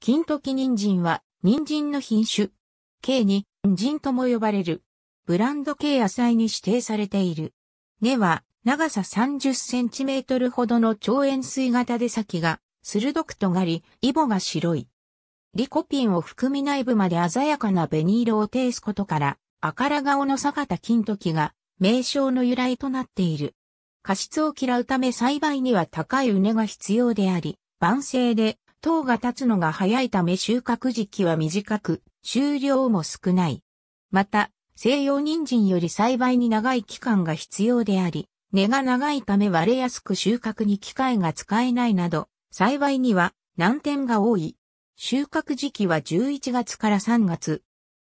金時人参は、人参の品種。K に、人とも呼ばれる。ブランド系野菜に指定されている。根は、長さ30センチメートルほどの超円錐型で先が、鋭く尖り、イボが白い。リコピンを含み内部まで鮮やかな紅色を呈すことから、赤ら顔の坂田金時が、名称の由来となっている。過失を嫌うため栽培には高い畝が必要であり、晩成で糖が立つのが早いため収穫時期は短く、収量も少ない。また、西洋人参より栽培に長い期間が必要であり、根が長いため割れやすく収穫に機械が使えないなど、栽培には難点が多い。収穫時期は11月から3月。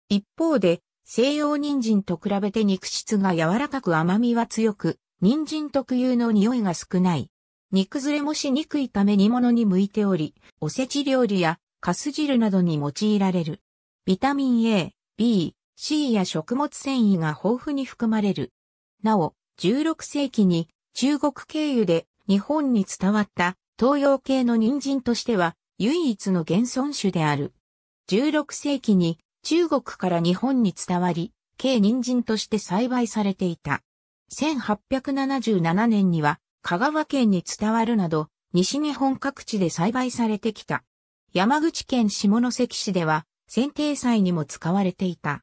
一方で、西洋人参と比べて肉質が柔らかく甘みは強く、人参特有の匂いが少ない。煮崩れもしにくいため煮物に向いており、おせち料理やカス汁などに用いられる。ビタミン A、B、C や食物繊維が豊富に含まれる。なお、16世紀に中国経由で日本に伝わった東洋系の人参としては唯一の現存種である。16世紀に中国から日本に伝わり、軽人参として栽培されていた。1877年には香川県に伝わるなど、西日本各地で栽培されてきた。山口県下関市では、剪定祭にも使われていた。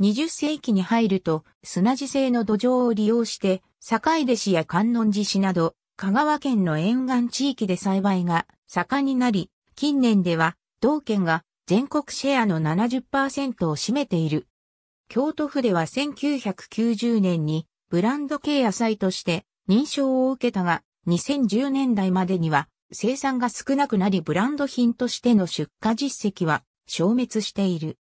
20世紀に入ると、砂地性の土壌を利用して、坂出市や観音寺市など、香川県の沿岸地域で栽培が盛んになり、近年では、同県が全国シェアの70%を占めている。京都府では1990年にブランド系野菜として認証を受けたが、2010年代までには生産が少なくなりブランド品としての出荷実績は消滅している。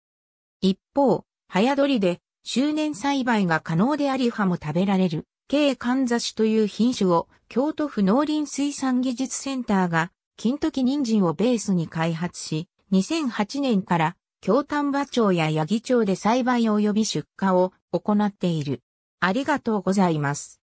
一方、早取りで周年栽培が可能であり葉も食べられる、軽かんざしという品種を京都府農林水産技術センターが金時人参をベースに開発し、2008年から京丹波町や八木町で栽培及び出荷を行っている。ありがとうございます。